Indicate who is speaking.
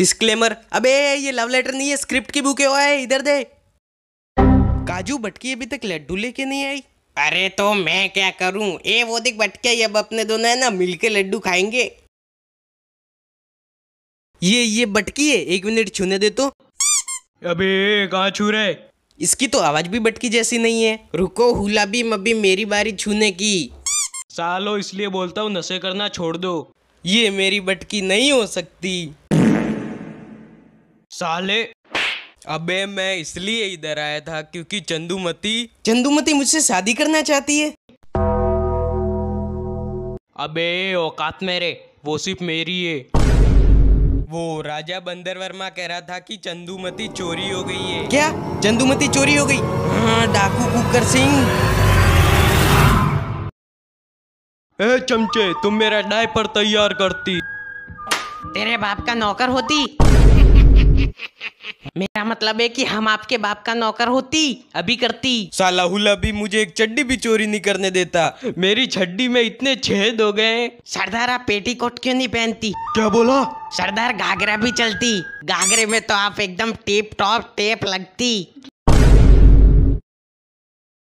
Speaker 1: disclaimer अबे ये love letter नहीं है स्क्रिप्ट की हुआ है इधर दे काजू बटकी अभी तक लड्डू लेके नहीं आई अरे तो मैं क्या करूं ए वो दिख बटके अब अपने दोनों है ना मिलके लड्डू खाएंगे ये ये बटकी है एक मिनट छूने दे तो अबे कहा छू रहे इसकी तो आवाज भी बटकी जैसी नहीं है रुको हुला भी मबी मेरी बारी छूने की सालो
Speaker 2: इसलिए बोलता हूँ नशे करना छोड़ दो ये मेरी बटकी नहीं हो सकती साले अबे मैं इसलिए इधर आया था क्योंकि चंदुमती
Speaker 1: चंदुमती मुझसे शादी करना चाहती है
Speaker 2: अबे औकात मेरे वो सिर्फ मेरी है वो राजा बंदर वर्मा
Speaker 3: कह रहा था कि चंदुमती चोरी हो गई है क्या चंदुमती चोरी हो गई हाँ, डाकू कुकर सिंह
Speaker 4: ए चमचे तुम मेरा डायपर तैयार करती
Speaker 5: तेरे बाप का नौकर होती मेरा मतलब है कि हम आपके बाप का नौकर होती
Speaker 2: अभी करती सालाहुला भी मुझे एक चड्डी भी चोरी नहीं करने देता मेरी छड्डी में इतने छेद हो गए सरदार आप पेटी कोट क्यों नहीं पहनती क्या बोला सरदार घाघरा भी
Speaker 1: चलती घाघरे में तो आप एकदम टिप टॉप टेप लगती